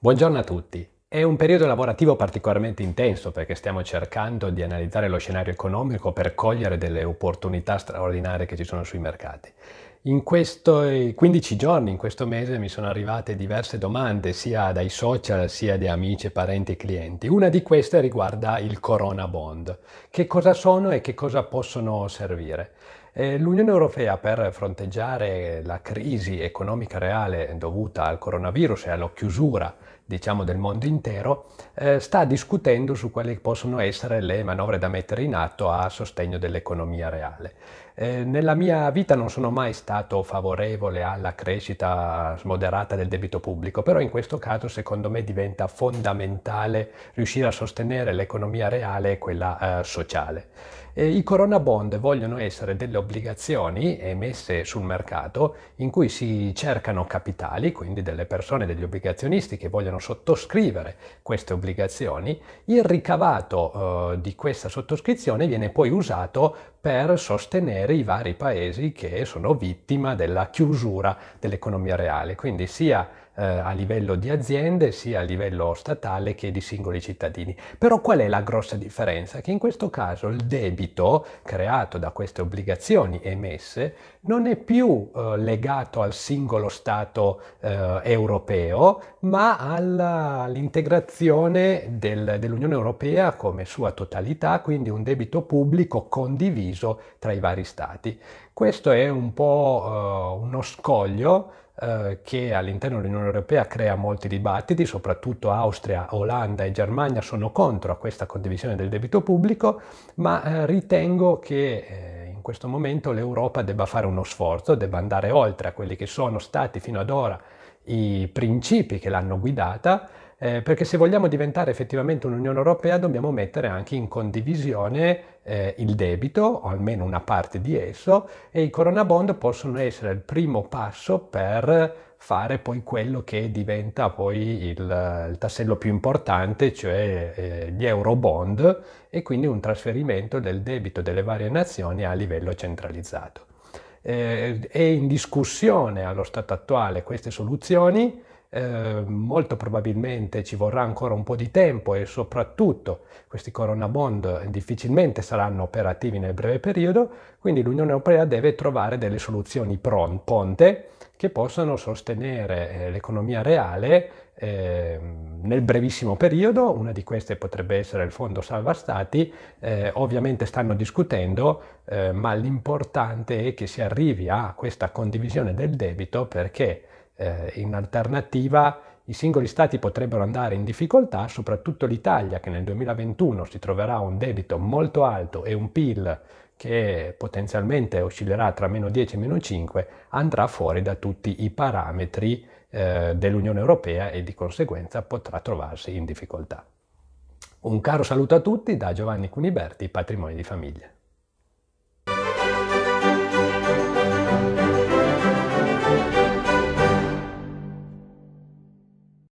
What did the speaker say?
Buongiorno a tutti. È un periodo lavorativo particolarmente intenso perché stiamo cercando di analizzare lo scenario economico per cogliere delle opportunità straordinarie che ci sono sui mercati. In questi eh, 15 giorni, in questo mese, mi sono arrivate diverse domande sia dai social sia da amici, parenti e clienti. Una di queste riguarda il Corona Bond. Che cosa sono e che cosa possono servire? Eh, L'Unione Europea per fronteggiare la crisi economica reale dovuta al coronavirus e alla chiusura diciamo, del mondo intero eh, sta discutendo su quali possono essere le manovre da mettere in atto a sostegno dell'economia reale. Eh, nella mia vita non sono mai stato favorevole alla crescita smoderata del debito pubblico, però in questo caso secondo me diventa fondamentale riuscire a sostenere l'economia reale e quella eh, sociale. Eh, I corona bond vogliono essere delle obbligazioni obbligazioni emesse sul mercato in cui si cercano capitali, quindi delle persone, degli obbligazionisti che vogliono sottoscrivere queste obbligazioni, il ricavato eh, di questa sottoscrizione viene poi usato per sostenere i vari paesi che sono vittima della chiusura dell'economia reale, quindi sia eh, a livello di aziende, sia a livello statale che di singoli cittadini. Però qual è la grossa differenza? Che in questo caso il debito creato da queste obbligazioni emesse non è più eh, legato al singolo Stato eh, europeo, ma all'integrazione del, dell'Unione Europea come sua totalità, quindi un debito pubblico condiviso tra i vari Stati. Questo è un po' eh, uno scoglio eh, che all'interno dell'Unione Europea crea molti dibattiti, soprattutto Austria, Olanda e Germania sono contro a questa condivisione del debito pubblico, ma eh, ritengo che eh, in questo momento l'Europa debba fare uno sforzo, debba andare oltre a quelli che sono stati fino ad ora i principi che l'hanno guidata eh, perché se vogliamo diventare effettivamente un'Unione Europea dobbiamo mettere anche in condivisione eh, il debito, o almeno una parte di esso, e i Corona Bond possono essere il primo passo per fare poi quello che diventa poi il, il tassello più importante, cioè eh, gli Euro Bond, e quindi un trasferimento del debito delle varie nazioni a livello centralizzato. Eh, è in discussione allo stato attuale queste soluzioni, eh, molto probabilmente ci vorrà ancora un po' di tempo e soprattutto questi Corona Bond difficilmente saranno operativi nel breve periodo, quindi l'Unione Europea deve trovare delle soluzioni pron- ponte che possano sostenere eh, l'economia reale eh, nel brevissimo periodo, una di queste potrebbe essere il Fondo Salva Stati, eh, ovviamente stanno discutendo, eh, ma l'importante è che si arrivi a questa condivisione del debito perché eh, in alternativa i singoli stati potrebbero andare in difficoltà, soprattutto l'Italia che nel 2021 si troverà un debito molto alto e un PIL che potenzialmente oscillerà tra meno 10 e meno 5, andrà fuori da tutti i parametri eh, dell'Unione Europea e di conseguenza potrà trovarsi in difficoltà. Un caro saluto a tutti da Giovanni Cuniberti, Patrimoni di Famiglia.